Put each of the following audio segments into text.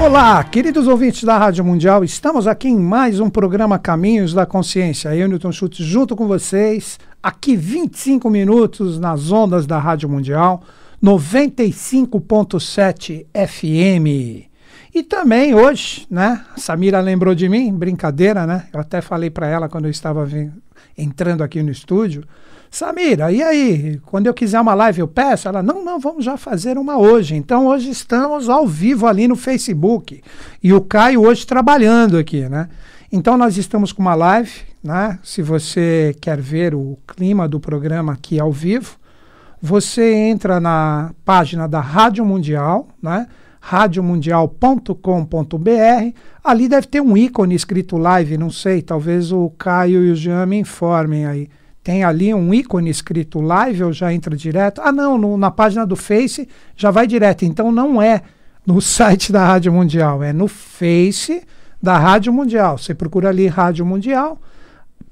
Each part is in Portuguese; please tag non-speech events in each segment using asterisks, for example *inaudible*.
Olá, queridos ouvintes da Rádio Mundial, estamos aqui em mais um programa Caminhos da Consciência. Eu, Newton Schultz, junto com vocês, aqui 25 minutos nas ondas da Rádio Mundial, 95.7 FM. E também hoje, né? A Samira lembrou de mim, brincadeira, né? Eu até falei para ela quando eu estava entrando aqui no estúdio, Samira, e aí? Quando eu quiser uma live, eu peço? Ela, não, não, vamos já fazer uma hoje. Então, hoje estamos ao vivo ali no Facebook. E o Caio hoje trabalhando aqui, né? Então, nós estamos com uma live, né? Se você quer ver o clima do programa aqui ao vivo, você entra na página da Rádio Mundial, né? radiomundial.com.br. Ali deve ter um ícone escrito live, não sei, talvez o Caio e o Jean me informem aí. Tem ali um ícone escrito live, eu já entro direto. Ah, não, no, na página do Face já vai direto. Então não é no *laughs* site da Rádio Mundial, é no Face da Rádio Mundial. Você procura ali Rádio Mundial,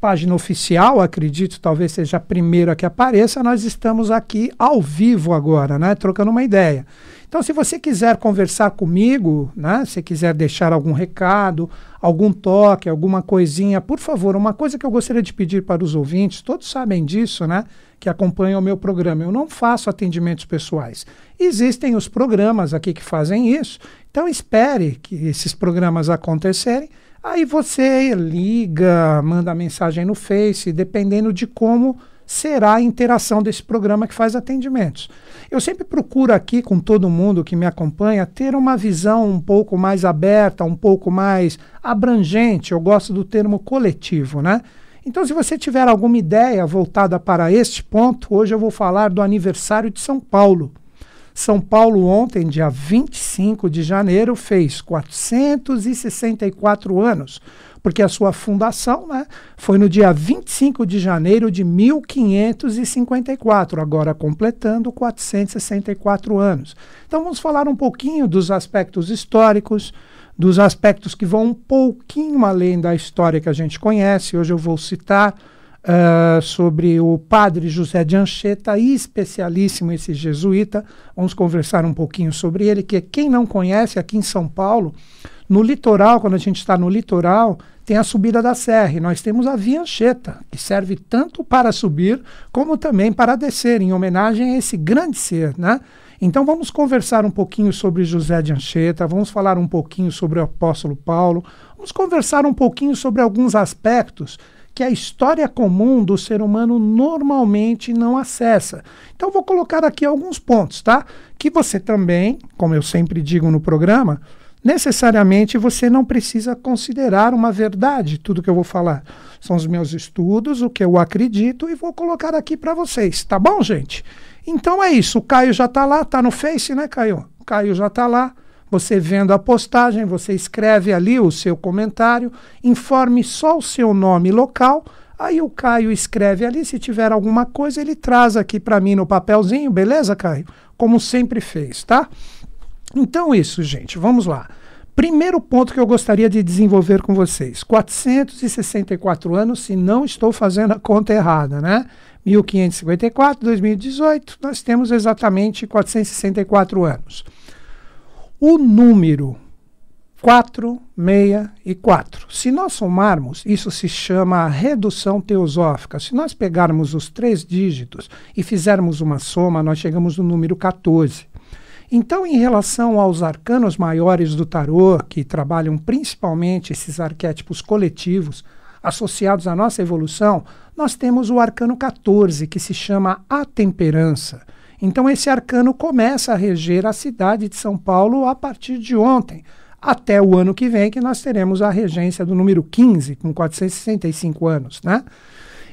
página oficial, acredito, talvez seja a primeira que apareça. Nós estamos aqui ao vivo agora, né? Trocando uma ideia. Então, se você quiser conversar comigo, né, se quiser deixar algum recado, algum toque, alguma coisinha, por favor, uma coisa que eu gostaria de pedir para os ouvintes, todos sabem disso, né, que acompanham o meu programa, eu não faço atendimentos pessoais. Existem os programas aqui que fazem isso, então espere que esses programas acontecerem. Aí você liga, manda mensagem no Face, dependendo de como será a interação desse programa que faz atendimentos. Eu sempre procuro aqui, com todo mundo que me acompanha, ter uma visão um pouco mais aberta, um pouco mais abrangente. Eu gosto do termo coletivo, né? Então, se você tiver alguma ideia voltada para este ponto, hoje eu vou falar do aniversário de São Paulo. São Paulo, ontem, dia 25 de janeiro, fez 464 anos porque a sua fundação né, foi no dia 25 de janeiro de 1554, agora completando 464 anos. Então vamos falar um pouquinho dos aspectos históricos, dos aspectos que vão um pouquinho além da história que a gente conhece. Hoje eu vou citar uh, sobre o padre José de Anchieta, especialíssimo esse jesuíta. Vamos conversar um pouquinho sobre ele, que quem não conhece aqui em São Paulo no litoral, quando a gente está no litoral, tem a subida da serra e nós temos a Via Anchieta que serve tanto para subir como também para descer, em homenagem a esse grande ser, né? Então vamos conversar um pouquinho sobre José de Anchieta, vamos falar um pouquinho sobre o apóstolo Paulo, vamos conversar um pouquinho sobre alguns aspectos que a história comum do ser humano normalmente não acessa. Então vou colocar aqui alguns pontos, tá? Que você também, como eu sempre digo no programa, necessariamente você não precisa considerar uma verdade tudo que eu vou falar. São os meus estudos, o que eu acredito e vou colocar aqui para vocês, tá bom, gente? Então é isso, o Caio já está lá, está no Face, né, Caio? O Caio já está lá. Você vendo a postagem, você escreve ali o seu comentário, informe só o seu nome local. Aí o Caio escreve ali, se tiver alguma coisa, ele traz aqui para mim no papelzinho, beleza, Caio? Como sempre fez, tá? Então, isso, gente, vamos lá. Primeiro ponto que eu gostaria de desenvolver com vocês: 464 anos, se não estou fazendo a conta errada, né? 1554, 2018, nós temos exatamente 464 anos. O número 4, 6 e 4. Se nós somarmos, isso se chama redução teosófica. Se nós pegarmos os três dígitos e fizermos uma soma, nós chegamos no número 14. Então, em relação aos arcanos maiores do tarô, que trabalham principalmente esses arquétipos coletivos associados à nossa evolução, nós temos o arcano 14, que se chama A Temperança. Então, esse arcano começa a reger a cidade de São Paulo a partir de ontem, até o ano que vem, que nós teremos a regência do número 15, com 465 anos, né?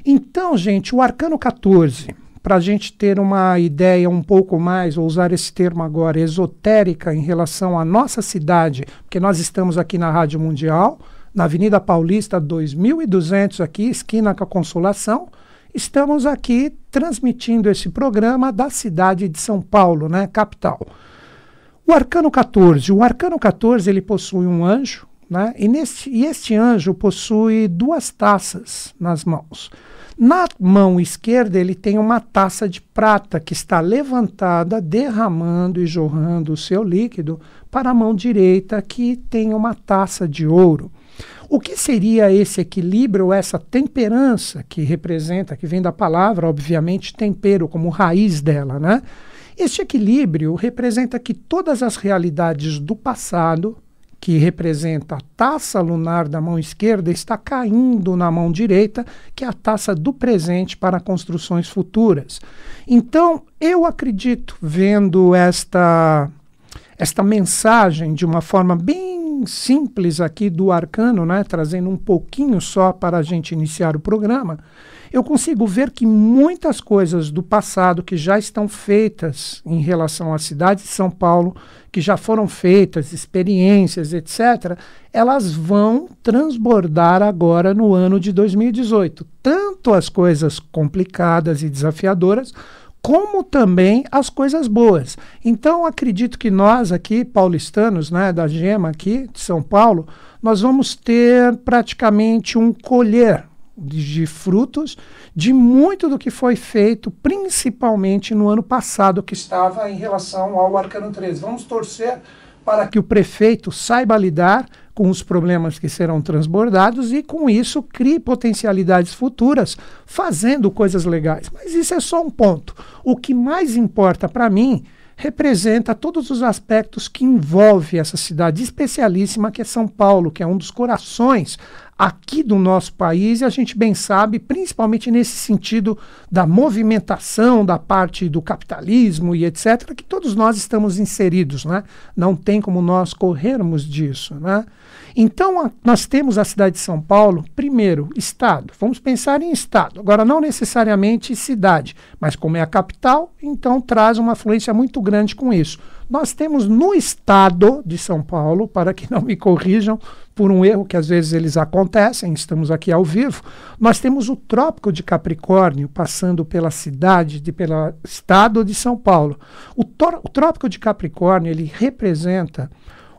Então, gente, o arcano 14 para a gente ter uma ideia um pouco mais, ou usar esse termo agora, esotérica em relação à nossa cidade, porque nós estamos aqui na Rádio Mundial, na Avenida Paulista 2200, aqui, esquina com a Consolação. Estamos aqui transmitindo esse programa da cidade de São Paulo, né, capital. O arcano 14, o arcano 14 ele possui um anjo, né? E, neste, e este anjo possui duas taças nas mãos. Na mão esquerda, ele tem uma taça de prata que está levantada, derramando e jorrando o seu líquido para a mão direita, que tem uma taça de ouro. O que seria esse equilíbrio, essa temperança que representa, que vem da palavra, obviamente, tempero, como raiz dela, né? Este equilíbrio representa que todas as realidades do passado, que representa a taça lunar da mão esquerda, está caindo na mão direita, que é a taça do presente para construções futuras. Então, eu acredito, vendo esta, esta mensagem de uma forma bem simples aqui do arcano, né, trazendo um pouquinho só para a gente iniciar o programa eu consigo ver que muitas coisas do passado que já estão feitas em relação à cidade de São Paulo, que já foram feitas, experiências, etc., elas vão transbordar agora no ano de 2018. Tanto as coisas complicadas e desafiadoras, como também as coisas boas. Então, acredito que nós aqui, paulistanos, né, da Gema aqui de São Paulo, nós vamos ter praticamente um colher de frutos de muito do que foi feito, principalmente no ano passado, que estava em relação ao Arcano 13. Vamos torcer para que o prefeito saiba lidar com os problemas que serão transbordados e, com isso, crie potencialidades futuras fazendo coisas legais. Mas isso é só um ponto. O que mais importa para mim representa todos os aspectos que envolve essa cidade especialíssima que é São Paulo, que é um dos corações aqui do nosso país e a gente bem sabe, principalmente nesse sentido da movimentação da parte do capitalismo e etc, que todos nós estamos inseridos, né? Não tem como nós corrermos disso, né? Então, a, nós temos a cidade de São Paulo, primeiro, Estado. Vamos pensar em Estado. Agora, não necessariamente cidade, mas como é a capital, então traz uma afluência muito grande com isso. Nós temos no Estado de São Paulo, para que não me corrijam por um erro que às vezes eles acontecem, estamos aqui ao vivo, nós temos o Trópico de Capricórnio passando pela cidade, de, pelo Estado de São Paulo. O, o Trópico de Capricórnio, ele representa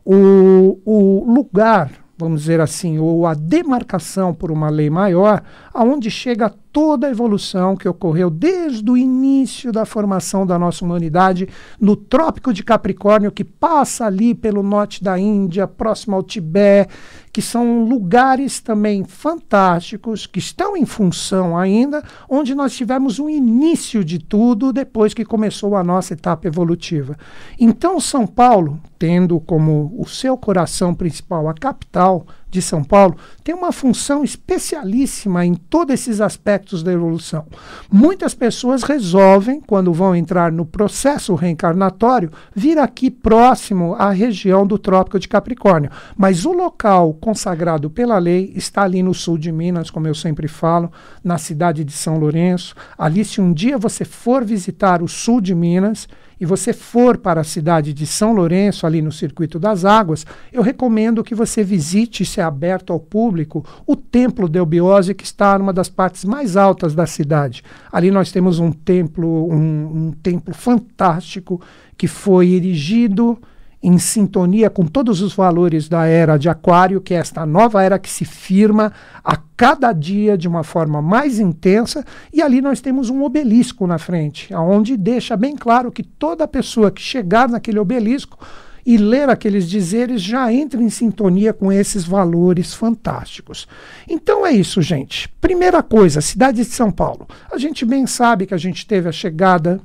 o, o lugar, vamos dizer assim, ou a demarcação por uma lei maior, aonde chega toda a evolução que ocorreu desde o início da formação da nossa humanidade no Trópico de Capricórnio, que passa ali pelo norte da Índia, próximo ao Tibete, que são lugares também fantásticos, que estão em função ainda, onde nós tivemos um início de tudo depois que começou a nossa etapa evolutiva. Então, São Paulo, tendo como o seu coração principal a capital, de São Paulo, tem uma função especialíssima em todos esses aspectos da evolução. Muitas pessoas resolvem, quando vão entrar no processo reencarnatório, vir aqui próximo à região do Trópico de Capricórnio. Mas o local consagrado pela lei está ali no sul de Minas, como eu sempre falo, na cidade de São Lourenço. Ali, se um dia você for visitar o sul de Minas, e você for para a cidade de São Lourenço, ali no Circuito das Águas, eu recomendo que você visite, se é aberto ao público, o Templo de Delbiose, que está numa das partes mais altas da cidade. Ali nós temos um templo, um, um templo fantástico que foi erigido em sintonia com todos os valores da era de Aquário, que é esta nova era que se firma a cada dia de uma forma mais intensa, e ali nós temos um obelisco na frente, aonde deixa bem claro que toda pessoa que chegar naquele obelisco e ler aqueles dizeres já entra em sintonia com esses valores fantásticos. Então é isso, gente. Primeira coisa, cidade de São Paulo. A gente bem sabe que a gente teve a chegada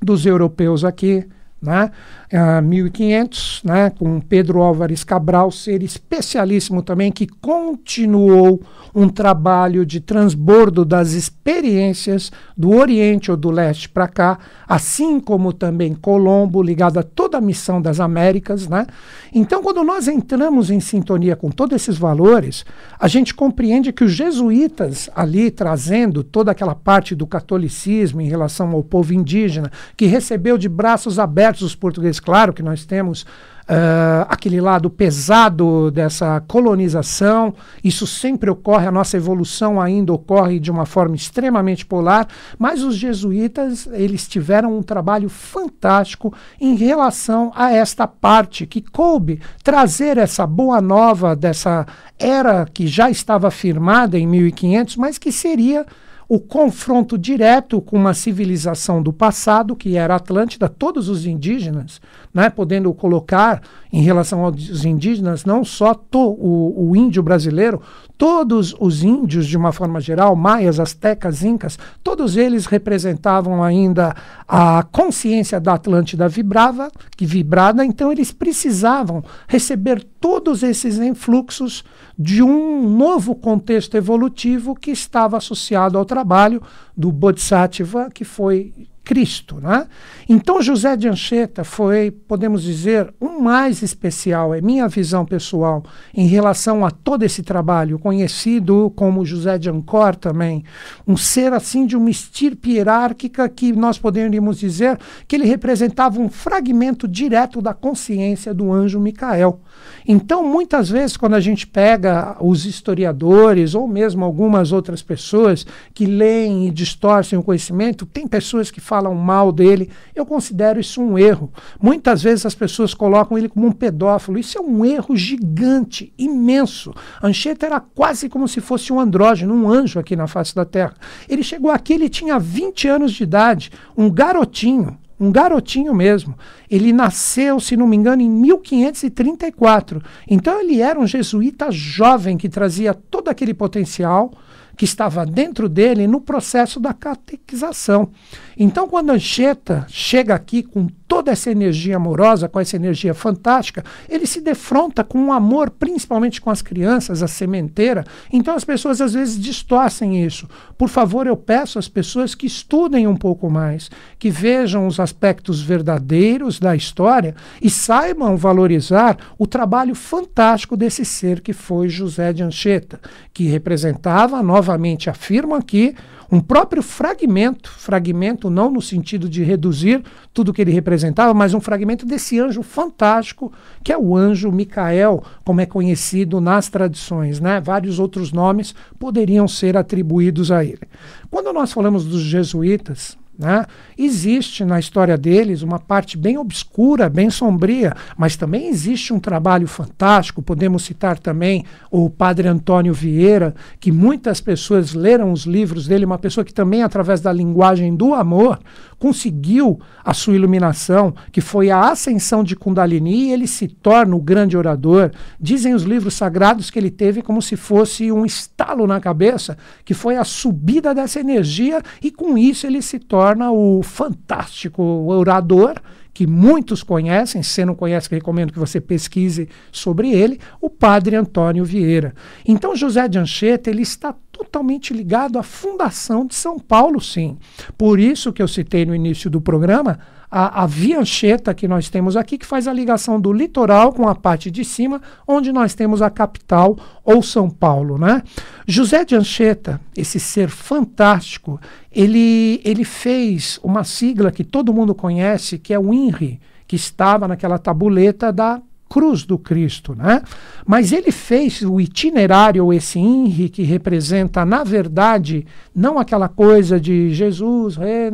dos europeus aqui, né? uh, ah, 1500, né, com Pedro Álvares Cabral, ser especialíssimo também, que continuou um trabalho de transbordo das experiências do Oriente ou do Leste para cá, assim como também Colombo, ligado a toda a missão das Américas. Né? Então, quando nós entramos em sintonia com todos esses valores, a gente compreende que os jesuítas ali trazendo toda aquela parte do catolicismo em relação ao povo indígena, que recebeu de braços abertos os portugueses, Claro que nós temos Uh, aquele lado pesado dessa colonização. Isso sempre ocorre, a nossa evolução ainda ocorre de uma forma extremamente polar, mas os jesuítas, eles tiveram um trabalho fantástico em relação a esta parte que coube trazer essa boa nova dessa era que já estava firmada em 1500, mas que seria o confronto direto com uma civilização do passado, que era Atlântida, todos os indígenas, né, podendo colocar em relação aos indígenas, não só to, o, o índio brasileiro, todos os índios, de uma forma geral, maias, astecas, incas, todos eles representavam ainda a consciência da Atlântida vibrava, que vibrada, então eles precisavam receber todos esses influxos de um novo contexto evolutivo que estava associado ao trabalho do Bodhisattva, que foi Cristo. Né? Então, José de Anchieta foi, podemos dizer, um mais especial, é minha visão pessoal, em relação a todo esse trabalho, conhecido como José de Ancor também, um ser assim de uma estirpe hierárquica que nós poderíamos dizer que ele representava um fragmento direto da consciência do anjo Micael. Então, muitas vezes, quando a gente pega os historiadores ou mesmo algumas outras pessoas que leem e distorcem o conhecimento, tem pessoas que falam falam mal dele. Eu considero isso um erro. Muitas vezes as pessoas colocam ele como um pedófilo. Isso é um erro gigante, imenso. Anchieta era quase como se fosse um andrógeno, um anjo aqui na face da Terra. Ele chegou aqui, ele tinha 20 anos de idade, um garotinho um garotinho mesmo. Ele nasceu, se não me engano, em 1534. Então ele era um jesuíta jovem que trazia todo aquele potencial que estava dentro dele no processo da catequização. Então, quando Anchieta chega aqui com toda essa energia amorosa, com essa energia fantástica, ele se defronta com um amor, principalmente com as crianças, a sementeira. Então as pessoas às vezes distorcem isso. Por favor, eu peço às pessoas que estudem um pouco mais, que vejam os aspectos verdadeiros da história e saibam valorizar o trabalho fantástico desse ser que foi José de Anchieta, que representava, novamente afirmo aqui, um próprio fragmento, fragmento não no sentido de reduzir tudo que ele representava, representava, mas um fragmento desse anjo fantástico, que é o anjo Micael, como é conhecido nas tradições. Né? Vários outros nomes poderiam ser atribuídos a ele. Quando nós falamos dos jesuítas, né? Existe na história deles uma parte bem obscura, bem sombria, mas também existe um trabalho fantástico. Podemos citar também o padre Antônio Vieira, que muitas pessoas leram os livros dele, uma pessoa que também, através da linguagem do amor, conseguiu a sua iluminação, que foi a ascensão de Kundalini, e ele se torna o grande orador. Dizem os livros sagrados que ele teve como se fosse um estalo na cabeça, que foi a subida dessa energia, e com isso ele se torna o fantástico orador que muitos conhecem, se não conhece, recomendo que você pesquise sobre ele, o padre Antônio Vieira. Então José de Anchieta, ele está totalmente ligado à fundação de São Paulo, sim. Por isso que eu citei no início do programa a, a viancheta que nós temos aqui, que faz a ligação do litoral com a parte de cima, onde nós temos a capital ou São Paulo, né? José de Anchieta, esse ser fantástico, ele, ele fez uma sigla que todo mundo conhece, que é o INRI, que estava naquela tabuleta da cruz do Cristo, né? Mas ele fez o itinerário, esse INRI, que representa, na verdade, não aquela coisa de Jesus, rei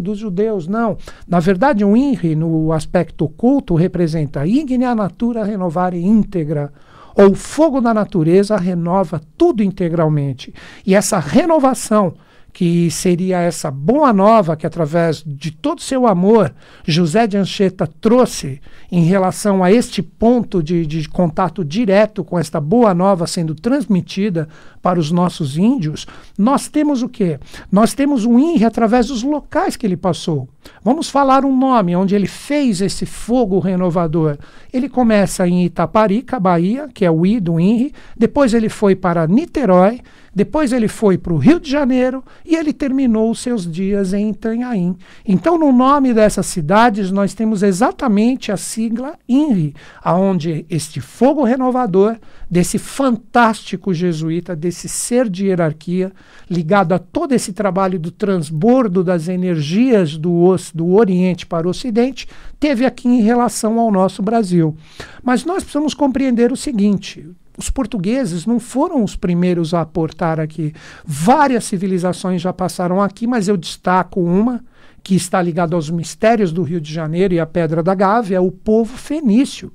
dos judeus, não. Na verdade, o INRI, no aspecto culto, representa ignea natura renovare íntegra, ou fogo da natureza renova tudo integralmente. E essa renovação que seria essa boa nova que, através de todo o seu amor, José de Anchieta trouxe em relação a este ponto de, de contato direto com esta boa nova sendo transmitida para os nossos índios, nós temos o quê? Nós temos um INRE através dos locais que ele passou. Vamos falar um nome onde ele fez esse fogo renovador. Ele começa em Itaparica, Bahia, que é o I do INRI, depois ele foi para Niterói, depois ele foi para o Rio de Janeiro e ele terminou os seus dias em Itanhaém. Então, no nome dessas cidades, nós temos exatamente a sigla INRI, aonde este fogo renovador desse fantástico jesuíta, desse ser de hierarquia, ligado a todo esse trabalho do transbordo das energias do outro, do Oriente para o Ocidente teve aqui em relação ao nosso Brasil. Mas nós precisamos compreender o seguinte: os portugueses não foram os primeiros a aportar aqui. Várias civilizações já passaram aqui, mas eu destaco uma que está ligada aos mistérios do Rio de Janeiro e à Pedra da Gávea, é o povo fenício.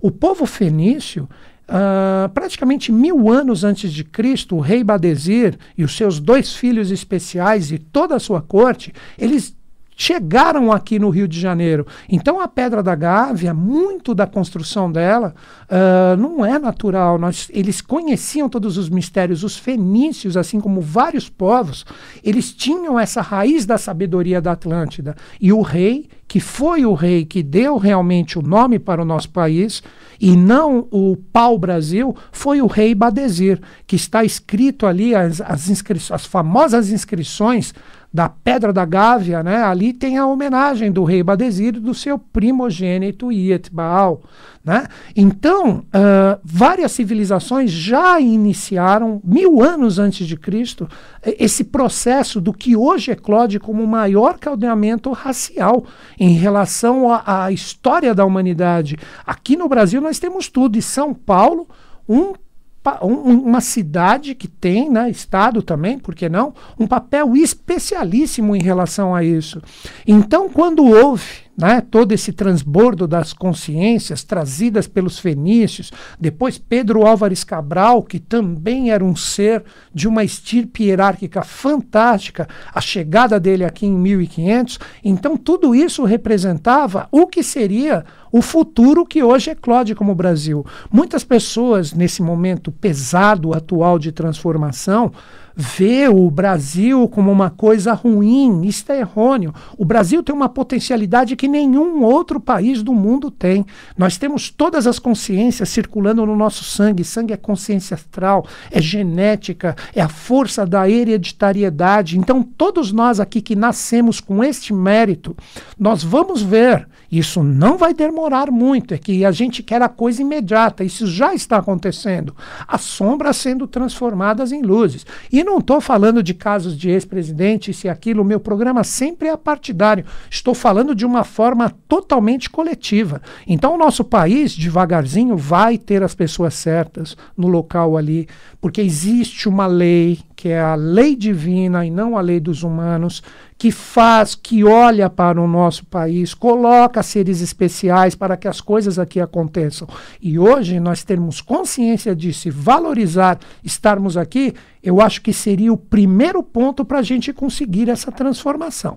O povo fenício Uh, praticamente mil anos antes de Cristo, o rei Badesir e os seus dois filhos especiais e toda a sua corte, eles chegaram aqui no Rio de Janeiro. Então a Pedra da Gávea, muito da construção dela, uh, não é natural. Nós, eles conheciam todos os mistérios. Os fenícios, assim como vários povos, eles tinham essa raiz da sabedoria da Atlântida. E o rei, que foi o rei que deu realmente o nome para o nosso país, e não o pau-brasil, foi o rei Badesir, que está escrito ali, as, as, as famosas inscrições da Pedra da Gávea, né, ali tem a homenagem do rei Badesir e do seu primogênito Ietbaal. Né? Então, uh, várias civilizações já iniciaram, mil anos antes de Cristo, esse processo do que hoje eclode é como o maior caldeamento racial em relação à história da humanidade. Aqui no Brasil nós temos tudo, e São Paulo, um uma cidade que tem, né, Estado também, por que não, um papel especialíssimo em relação a isso. Então, quando houve né? todo esse transbordo das consciências trazidas pelos fenícios, depois Pedro Álvares Cabral, que também era um ser de uma estirpe hierárquica fantástica, a chegada dele aqui em 1500, então tudo isso representava o que seria o futuro que hoje eclode é como o Brasil. Muitas pessoas, nesse momento pesado atual de transformação, vê o Brasil como uma coisa ruim. Isso é errôneo. O Brasil tem uma potencialidade que nenhum outro país do mundo tem. Nós temos todas as consciências circulando no nosso sangue. Sangue é consciência astral, é genética, é a força da hereditariedade. Então, todos nós aqui que nascemos com este mérito, nós vamos ver isso não vai demorar muito, é que a gente quer a coisa imediata, isso já está acontecendo. As sombras sendo transformadas em luzes. E não estou falando de casos de ex-presidente, isso e aquilo, o meu programa sempre é partidário. Estou falando de uma forma totalmente coletiva. Então, o nosso país, devagarzinho, vai ter as pessoas certas no local ali, porque existe uma lei que é a lei divina e não a lei dos humanos, que faz, que olha para o nosso país, coloca seres especiais para que as coisas aqui aconteçam. E hoje nós temos consciência disso valorizar estarmos aqui eu acho que seria o primeiro ponto para a gente conseguir essa transformação.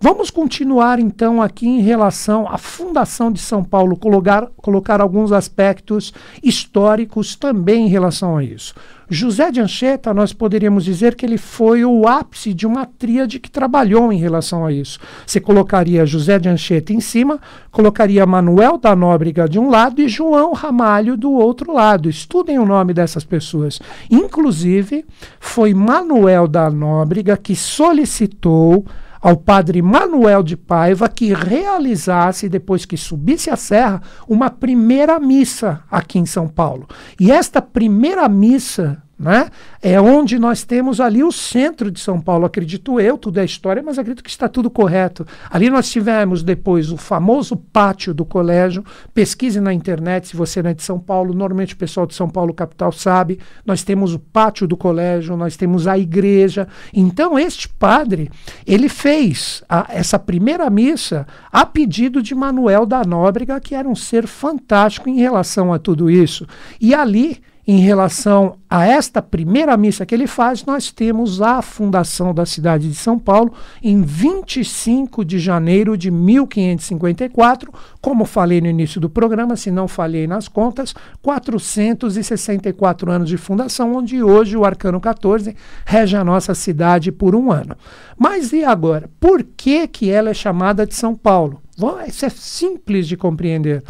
Vamos continuar então aqui em relação à fundação de São Paulo, colocar, colocar alguns aspectos históricos também em relação a isso. José de Anchieta, nós poderíamos dizer que ele foi o ápice de uma tríade que trabalhou em relação a isso. Você colocaria José de Anchieta em cima, colocaria Manuel da Nóbrega de um lado e João Ramalho do outro lado. Estudem o nome dessas pessoas. Inclusive, foi Manuel da Nóbrega que solicitou ao padre Manuel de Paiva que realizasse, depois que subisse a serra, uma primeira missa aqui em São Paulo. E esta primeira missa né? É onde nós temos ali o centro de São Paulo, acredito eu, tudo é história, mas acredito que está tudo correto. Ali nós tivemos depois o famoso pátio do colégio. Pesquise na internet se você não é de São Paulo, normalmente o pessoal de São Paulo capital sabe. Nós temos o pátio do colégio, nós temos a igreja. Então este padre, ele fez a, essa primeira missa a pedido de Manuel da Nóbrega, que era um ser fantástico em relação a tudo isso. E ali em relação a esta primeira missa que ele faz, nós temos a fundação da cidade de São Paulo em 25 de janeiro de 1554, como falei no início do programa, se não falhei nas contas, 464 anos de fundação, onde hoje o Arcano 14 rege a nossa cidade por um ano. Mas e agora? Por que, que ela é chamada de São Paulo? Isso é simples de compreender.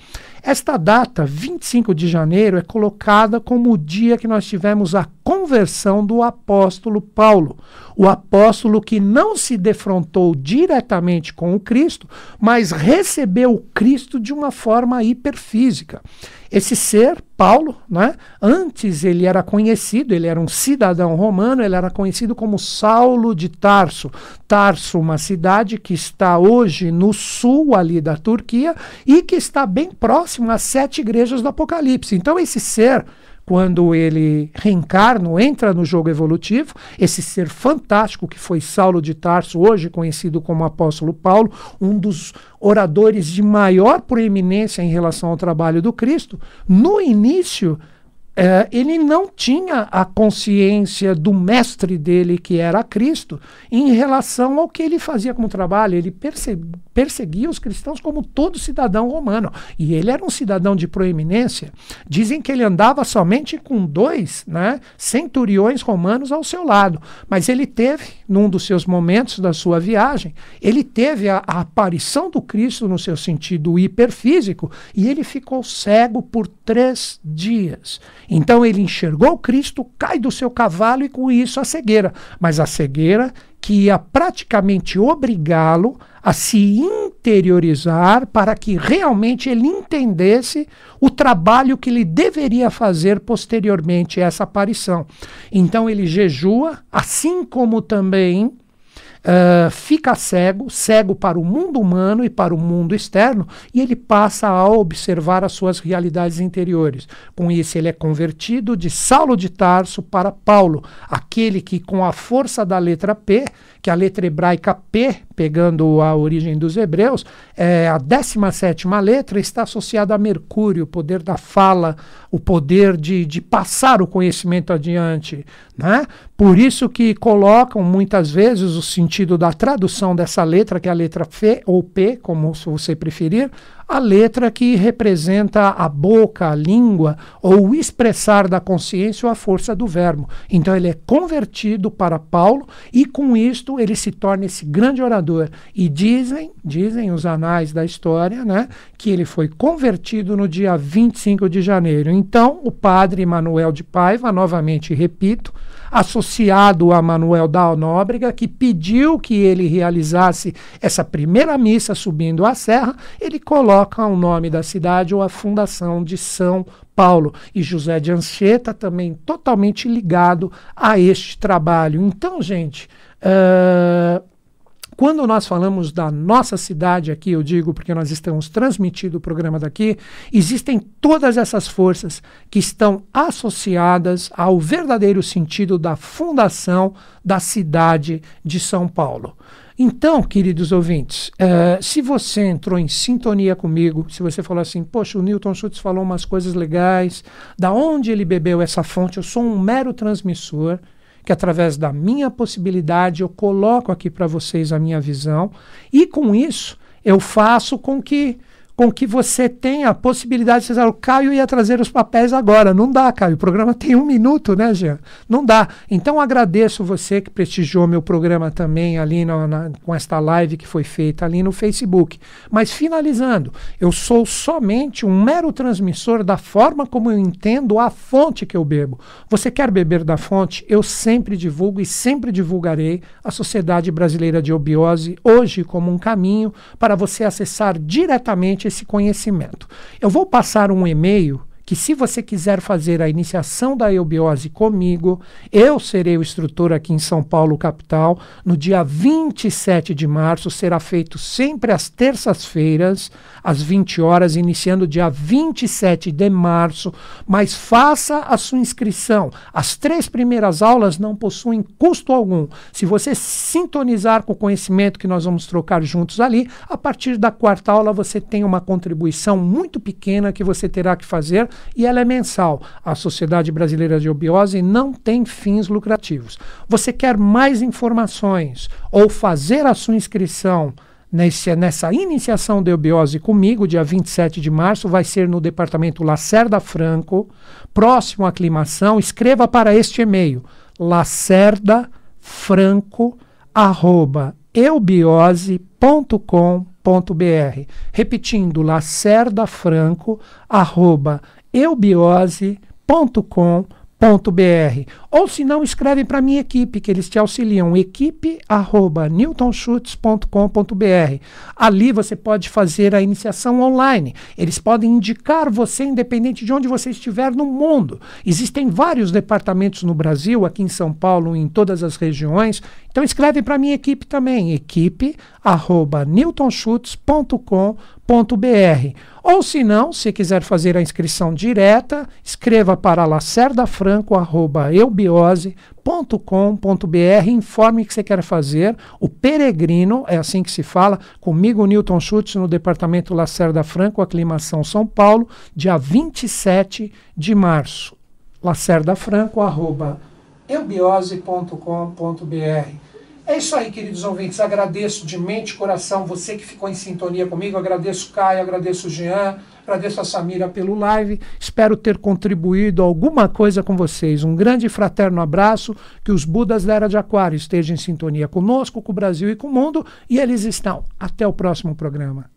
Esta data, 25 de janeiro, é colocada como o dia que nós tivemos a conversão do apóstolo Paulo, o apóstolo que não se defrontou diretamente com o Cristo, mas recebeu o Cristo de uma forma hiperfísica. Esse ser, Paulo, né, antes ele era conhecido, ele era um cidadão romano, ele era conhecido como Saulo de Tarso. Tarso, uma cidade que está hoje no sul ali da Turquia e que está bem próximo próximo às sete igrejas do Apocalipse. Então, esse ser, quando ele reencarna, entra no jogo evolutivo, esse ser fantástico que foi Saulo de Tarso, hoje conhecido como Apóstolo Paulo, um dos oradores de maior proeminência em relação ao trabalho do Cristo, no início é, ele não tinha a consciência do mestre dele, que era Cristo, em relação ao que ele fazia como trabalho. Ele perseguia os cristãos como todo cidadão romano. E ele era um cidadão de proeminência. Dizem que ele andava somente com dois né, centuriões romanos ao seu lado. Mas ele teve, num dos seus momentos da sua viagem, ele teve a, a aparição do Cristo no seu sentido hiperfísico e ele ficou cego por três dias. Então ele enxergou Cristo, cai do seu cavalo e com isso a cegueira. Mas a cegueira que ia praticamente obrigá-lo a se interiorizar para que realmente ele entendesse o trabalho que ele deveria fazer posteriormente a essa aparição. Então ele jejua, assim como também ah, fica cego, cego para o mundo humano e para o mundo externo, e ele passa a observar as suas realidades interiores. Com isso, ele é convertido de Saulo de Tarso para Paulo, aquele que, com a força da letra P, que é a letra hebraica P pegando a origem dos hebreus, é, a 17 letra está associada a Mercúrio, o poder da fala, o poder de, de passar o conhecimento adiante. Né? Por isso que colocam muitas vezes o sentido da tradução dessa letra, que é a letra F ou P, como você preferir, a letra que representa a boca, a língua, ou o expressar da consciência ou a força do verbo. Então ele é convertido para Paulo e com isto ele se torna esse grande orador. E dizem, dizem os anais da história, né, que ele foi convertido no dia 25 de janeiro. Então o padre Manuel de Paiva, novamente repito, associado a Manuel da Nóbrega, que pediu que ele realizasse essa primeira missa subindo a serra, ele coloca o nome da cidade ou a fundação de São Paulo e José de Anchieta também totalmente ligado a este trabalho. Então, gente, uh, quando nós falamos da nossa cidade aqui, eu digo porque nós estamos transmitindo o programa daqui, existem todas essas forças que estão associadas ao verdadeiro sentido da fundação da cidade de São Paulo. Então, queridos ouvintes, uh, se você entrou em sintonia comigo, se você falou assim, poxa, o Newton Schultz falou umas coisas legais, da onde ele bebeu essa fonte, eu sou um mero transmissor, que através da minha possibilidade eu coloco aqui para vocês a minha visão e com isso eu faço com que com que você tenha a possibilidade de dizer, o Caio ia trazer os papéis agora. Não dá, Caio. O programa tem um minuto, né, Jean? Não dá. Então agradeço você que prestigiou meu programa também ali na, na, com esta live que foi feita ali no Facebook. Mas finalizando, eu sou somente um mero transmissor da forma como eu entendo a fonte que eu bebo. Você quer beber da fonte? Eu sempre divulgo e sempre divulgarei a Sociedade Brasileira de Obiose hoje como um caminho para você acessar diretamente esse conhecimento. Eu vou passar um e-mail que se você quiser fazer a iniciação da eubiose comigo, eu serei o instrutor aqui em São Paulo, capital, no dia 27 de março, será feito sempre às terças-feiras, às 20 horas, iniciando dia 27 de março, mas faça a sua inscrição. As três primeiras aulas não possuem custo algum. Se você sintonizar com o conhecimento que nós vamos trocar juntos ali, a partir da quarta aula você tem uma contribuição muito pequena que você terá que fazer e ela é mensal. A Sociedade Brasileira de Obiose não tem fins lucrativos. Você quer mais informações ou fazer a sua inscrição nesse, nessa iniciação de obiose comigo, dia 27 de março, vai ser no departamento Lacerda Franco, próximo à aclimação. Escreva para este e-mail, lacerdafranco.eubiose.com.br. Repetindo, lacerdafranco.eubiose.com.br eubiose.com.br ou se não escreve para minha equipe que eles te auxiliam equipe@newtonschutz.com.br. Ali você pode fazer a iniciação online. Eles podem indicar você independente de onde você estiver no mundo. Existem vários departamentos no Brasil, aqui em São Paulo, em todas as regiões. Então escreve para minha equipe também, equipe@newtonschutz.com.br www.lacerda.br. Ou se não, se quiser fazer a inscrição direta, escreva para lacerdafranco@eubiose.com.br, informe que você quer fazer. O peregrino é assim que se fala, comigo Newton Schultz no departamento Lacerda Franco, aclimação São Paulo, dia 27 de março. lacerdafranco@eubiose.com.br é isso aí, queridos ouvintes. Agradeço de mente e coração você que ficou em sintonia comigo. Agradeço Caio, agradeço Jean, agradeço a Samira pelo live. Espero ter contribuído alguma coisa com vocês. Um grande e fraterno abraço. Que os Budas da Era de Aquário estejam em sintonia conosco, com o Brasil e com o mundo. E eles estão. Até o próximo programa.